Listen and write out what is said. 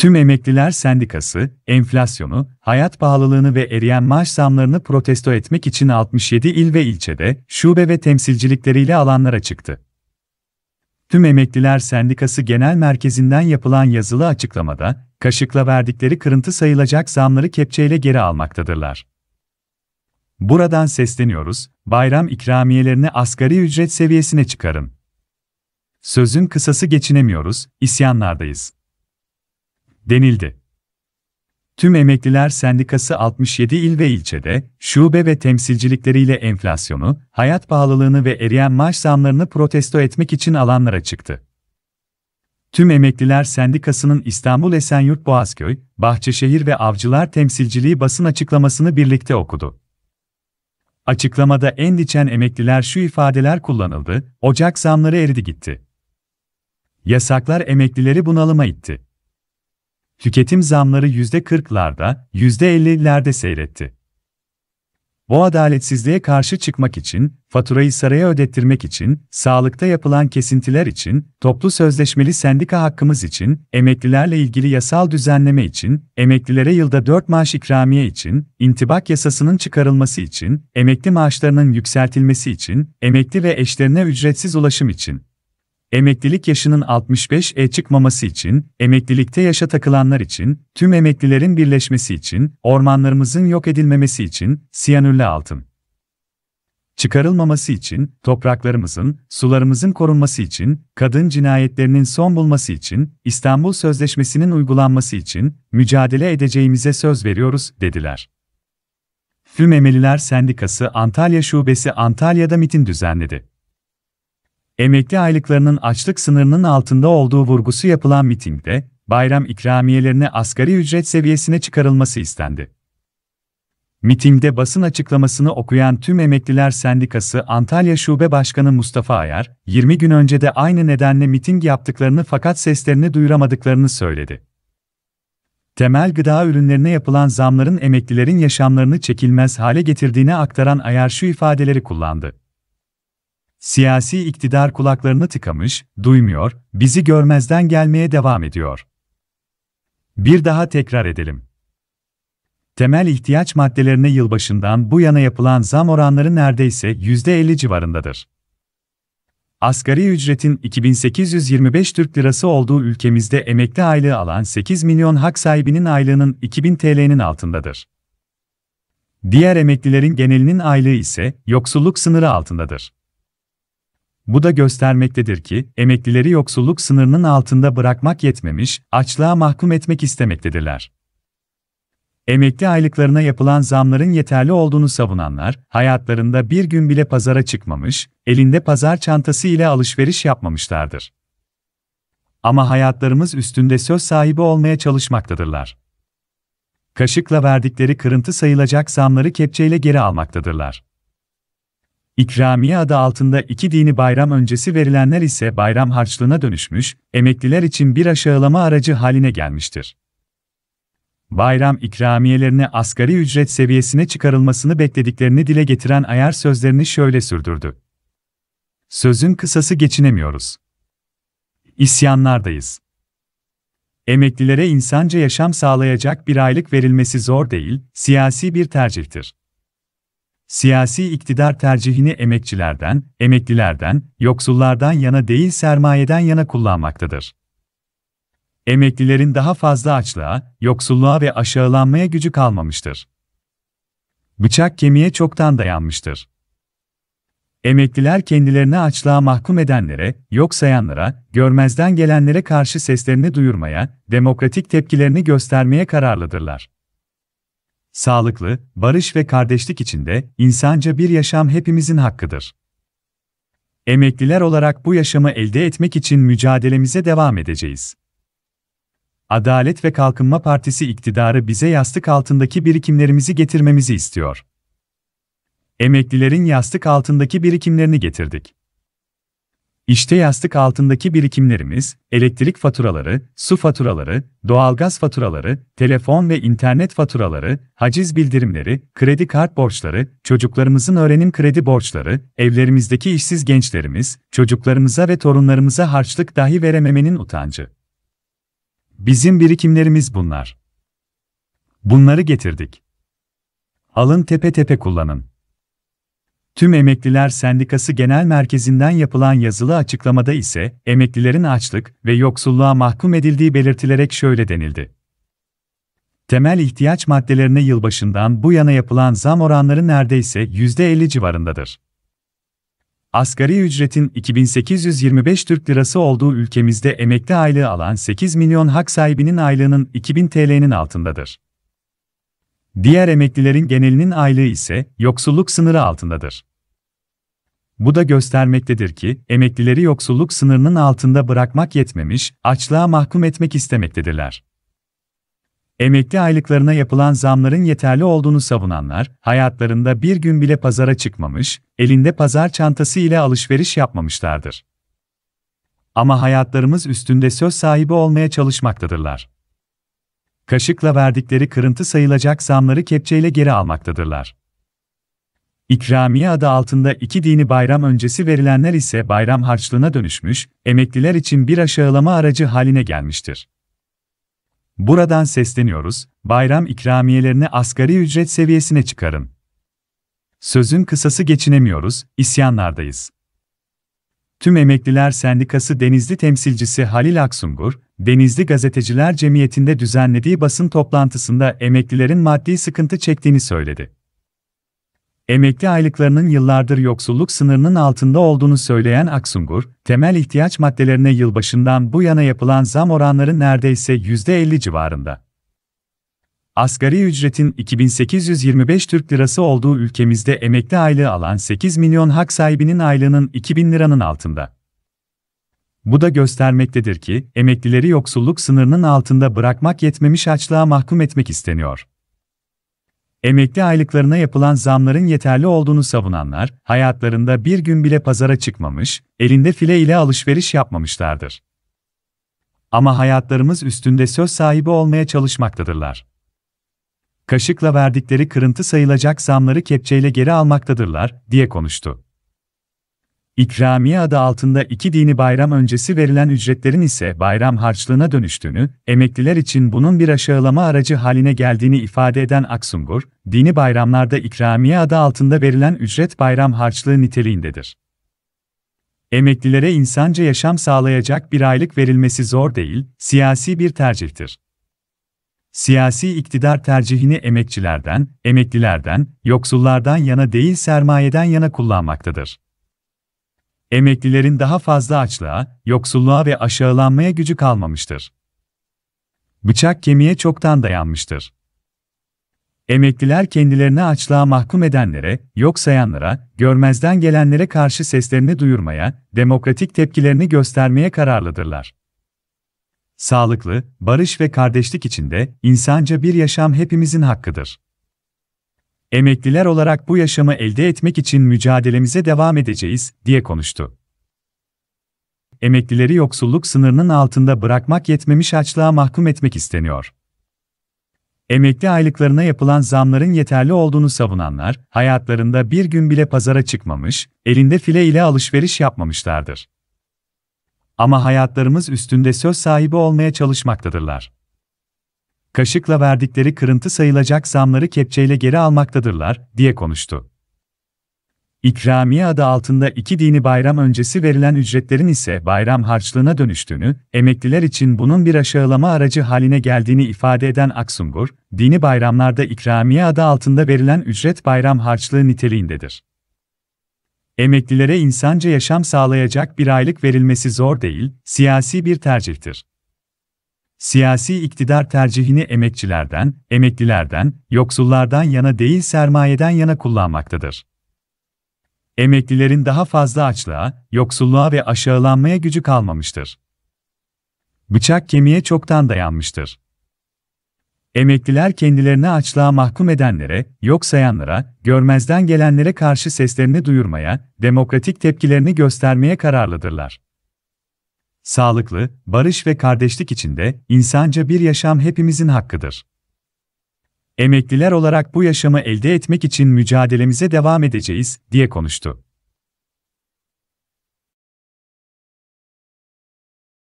Tüm Emekliler Sendikası, enflasyonu, hayat pahalılığını ve eriyen maaş zamlarını protesto etmek için 67 il ve ilçede şube ve temsilcilikleriyle alanlara çıktı. Tüm Emekliler Sendikası Genel Merkezi'nden yapılan yazılı açıklamada, kaşıkla verdikleri kırıntı sayılacak zamları kepçeyle geri almaktadırlar. Buradan sesleniyoruz, bayram ikramiyelerini asgari ücret seviyesine çıkarın. Sözün kısası geçinemiyoruz, isyanlardayız denildi. Tüm Emekliler Sendikası 67 il ve ilçede, şube ve temsilcilikleriyle enflasyonu, hayat pahalılığını ve eriyen maaş zamlarını protesto etmek için alanlara çıktı. Tüm Emekliler Sendikası'nın İstanbul Esenyurt Boğazköy, Bahçeşehir ve Avcılar Temsilciliği basın açıklamasını birlikte okudu. Açıklamada en diçen emekliler şu ifadeler kullanıldı, Ocak zamları eridi gitti. Yasaklar emeklileri bunalıma itti tüketim zamları %40'larda, %50'lerde seyretti. Bu adaletsizliğe karşı çıkmak için, faturayı saraya ödettirmek için, sağlıkta yapılan kesintiler için, toplu sözleşmeli sendika hakkımız için, emeklilerle ilgili yasal düzenleme için, emeklilere yılda 4 maaş ikramiye için, intibak yasasının çıkarılması için, emekli maaşlarının yükseltilmesi için, emekli ve eşlerine ücretsiz ulaşım için. Emeklilik yaşının 65'e çıkmaması için, emeklilikte yaşa takılanlar için, tüm emeklilerin birleşmesi için, ormanlarımızın yok edilmemesi için, siyanürle altın çıkarılmaması için, topraklarımızın, sularımızın korunması için, kadın cinayetlerinin son bulması için, İstanbul Sözleşmesi'nin uygulanması için mücadele edeceğimize söz veriyoruz, dediler. FÜMEMELİLER Sendikası Antalya Şubesi Antalya'da mitin düzenledi emekli aylıklarının açlık sınırının altında olduğu vurgusu yapılan mitingde, bayram ikramiyelerine asgari ücret seviyesine çıkarılması istendi. Mitingde basın açıklamasını okuyan Tüm Emekliler Sendikası Antalya Şube Başkanı Mustafa Ayar, 20 gün önce de aynı nedenle miting yaptıklarını fakat seslerini duyuramadıklarını söyledi. Temel gıda ürünlerine yapılan zamların emeklilerin yaşamlarını çekilmez hale getirdiğini aktaran Ayar şu ifadeleri kullandı. Siyasi iktidar kulaklarını tıkamış, duymuyor, bizi görmezden gelmeye devam ediyor. Bir daha tekrar edelim. Temel ihtiyaç maddelerine yılbaşından bu yana yapılan zam oranları neredeyse %50 civarındadır. Asgari ücretin 2825 Türk Lirası olduğu ülkemizde emekli aylığı alan 8 milyon hak sahibinin aylığının 2000 TL'nin altındadır. Diğer emeklilerin genelinin aylığı ise yoksulluk sınırı altındadır. Bu da göstermektedir ki, emeklileri yoksulluk sınırının altında bırakmak yetmemiş, açlığa mahkum etmek istemektedirler. Emekli aylıklarına yapılan zamların yeterli olduğunu savunanlar, hayatlarında bir gün bile pazara çıkmamış, elinde pazar çantası ile alışveriş yapmamışlardır. Ama hayatlarımız üstünde söz sahibi olmaya çalışmaktadırlar. Kaşıkla verdikleri kırıntı sayılacak zamları kepçeyle geri almaktadırlar. İkramiye adı altında iki dini bayram öncesi verilenler ise bayram harçlığına dönüşmüş, emekliler için bir aşağılama aracı haline gelmiştir. Bayram ikramiyelerini asgari ücret seviyesine çıkarılmasını beklediklerini dile getiren ayar sözlerini şöyle sürdürdü. Sözün kısası geçinemiyoruz. İsyanlardayız. Emeklilere insanca yaşam sağlayacak bir aylık verilmesi zor değil, siyasi bir tercihtir. Siyasi iktidar tercihini emekçilerden, emeklilerden, yoksullardan yana değil sermayeden yana kullanmaktadır. Emeklilerin daha fazla açlığa, yoksulluğa ve aşağılanmaya gücü kalmamıştır. Bıçak kemiğe çoktan dayanmıştır. Emekliler kendilerini açlığa mahkum edenlere, yok sayanlara, görmezden gelenlere karşı seslerini duyurmaya, demokratik tepkilerini göstermeye kararlıdırlar sağlıklı, barış ve kardeşlik içinde insanca bir yaşam hepimizin hakkıdır. Emekliler olarak bu yaşamı elde etmek için mücadelemize devam edeceğiz. Adalet ve Kalkınma Partisi iktidarı bize yastık altındaki birikimlerimizi getirmemizi istiyor. Emeklilerin yastık altındaki birikimlerini getirdik. İşte yastık altındaki birikimlerimiz, elektrik faturaları, su faturaları, doğalgaz faturaları, telefon ve internet faturaları, haciz bildirimleri, kredi kart borçları, çocuklarımızın öğrenim kredi borçları, evlerimizdeki işsiz gençlerimiz, çocuklarımıza ve torunlarımıza harçlık dahi verememenin utancı. Bizim birikimlerimiz bunlar. Bunları getirdik. Alın tepe tepe kullanın. Tüm Emekliler Sendikası Genel Merkezi'nden yapılan yazılı açıklamada ise, emeklilerin açlık ve yoksulluğa mahkum edildiği belirtilerek şöyle denildi. Temel ihtiyaç maddelerine yılbaşından bu yana yapılan zam oranları neredeyse %50 civarındadır. Asgari ücretin 2825 Türk Lirası olduğu ülkemizde emekli aylığı alan 8 milyon hak sahibinin aylığının 2000 TL'nin altındadır. Diğer emeklilerin genelinin aylığı ise yoksulluk sınırı altındadır. Bu da göstermektedir ki emeklileri yoksulluk sınırının altında bırakmak yetmemiş, açlığa mahkum etmek istemektedirler. Emekli aylıklarına yapılan zamların yeterli olduğunu savunanlar, hayatlarında bir gün bile pazara çıkmamış, elinde pazar çantası ile alışveriş yapmamışlardır. Ama hayatlarımız üstünde söz sahibi olmaya çalışmaktadırlar kaşıkla verdikleri kırıntı sayılacak zamları kepçeyle geri almaktadırlar. İkramiye adı altında iki dini bayram öncesi verilenler ise bayram harçlığına dönüşmüş, emekliler için bir aşağılama aracı haline gelmiştir. Buradan sesleniyoruz, bayram ikramiyelerini asgari ücret seviyesine çıkarın. Sözün kısası geçinemiyoruz, isyanlardayız. Tüm Emekliler Sendikası Denizli Temsilcisi Halil Aksungur, Denizli Gazeteciler Cemiyeti'nde düzenlediği basın toplantısında emeklilerin maddi sıkıntı çektiğini söyledi. Emekli aylıklarının yıllardır yoksulluk sınırının altında olduğunu söyleyen Aksungur, temel ihtiyaç maddelerine yılbaşından bu yana yapılan zam oranları neredeyse %50 civarında. Asgari ücretin 2825 Türk Lirası olduğu ülkemizde emekli aylığı alan 8 milyon hak sahibinin aylığının 2000 liranın altında. Bu da göstermektedir ki, emeklileri yoksulluk sınırının altında bırakmak yetmemiş açlığa mahkum etmek isteniyor. Emekli aylıklarına yapılan zamların yeterli olduğunu savunanlar, hayatlarında bir gün bile pazara çıkmamış, elinde file ile alışveriş yapmamışlardır. Ama hayatlarımız üstünde söz sahibi olmaya çalışmaktadırlar. Kaşıkla verdikleri kırıntı sayılacak zamları kepçeyle geri almaktadırlar, diye konuştu. İkramiye adı altında iki dini bayram öncesi verilen ücretlerin ise bayram harçlığına dönüştüğünü, emekliler için bunun bir aşağılama aracı haline geldiğini ifade eden Aksungur, dini bayramlarda ikramiye adı altında verilen ücret bayram harçlığı niteliğindedir. Emeklilere insanca yaşam sağlayacak bir aylık verilmesi zor değil, siyasi bir tercihtir. Siyasi iktidar tercihini emekçilerden, emeklilerden, yoksullardan yana değil sermayeden yana kullanmaktadır. Emeklilerin daha fazla açlığa, yoksulluğa ve aşağılanmaya gücü kalmamıştır. Bıçak kemiğe çoktan dayanmıştır. Emekliler kendilerini açlığa mahkum edenlere, yok sayanlara, görmezden gelenlere karşı seslerini duyurmaya, demokratik tepkilerini göstermeye kararlıdırlar. Sağlıklı, barış ve kardeşlik içinde insanca bir yaşam hepimizin hakkıdır. Emekliler olarak bu yaşamı elde etmek için mücadelemize devam edeceğiz, diye konuştu. Emeklileri yoksulluk sınırının altında bırakmak yetmemiş açlığa mahkum etmek isteniyor. Emekli aylıklarına yapılan zamların yeterli olduğunu savunanlar, hayatlarında bir gün bile pazara çıkmamış, elinde file ile alışveriş yapmamışlardır. Ama hayatlarımız üstünde söz sahibi olmaya çalışmaktadırlar kaşıkla verdikleri kırıntı sayılacak zamları kepçeyle geri almaktadırlar, diye konuştu. İkramiye adı altında iki dini bayram öncesi verilen ücretlerin ise bayram harçlığına dönüştüğünü, emekliler için bunun bir aşağılama aracı haline geldiğini ifade eden Aksungur, dini bayramlarda ikramiye adı altında verilen ücret bayram harçlığı niteliğindedir. Emeklilere insanca yaşam sağlayacak bir aylık verilmesi zor değil, siyasi bir tercihtir. Siyasi iktidar tercihini emekçilerden, emeklilerden, yoksullardan yana değil sermayeden yana kullanmaktadır. Emeklilerin daha fazla açlığa, yoksulluğa ve aşağılanmaya gücü kalmamıştır. Bıçak kemiğe çoktan dayanmıştır. Emekliler kendilerini açlığa mahkum edenlere, yok sayanlara, görmezden gelenlere karşı seslerini duyurmaya, demokratik tepkilerini göstermeye kararlıdırlar sağlıklı, barış ve kardeşlik içinde insanca bir yaşam hepimizin hakkıdır. Emekliler olarak bu yaşamı elde etmek için mücadelemize devam edeceğiz, diye konuştu.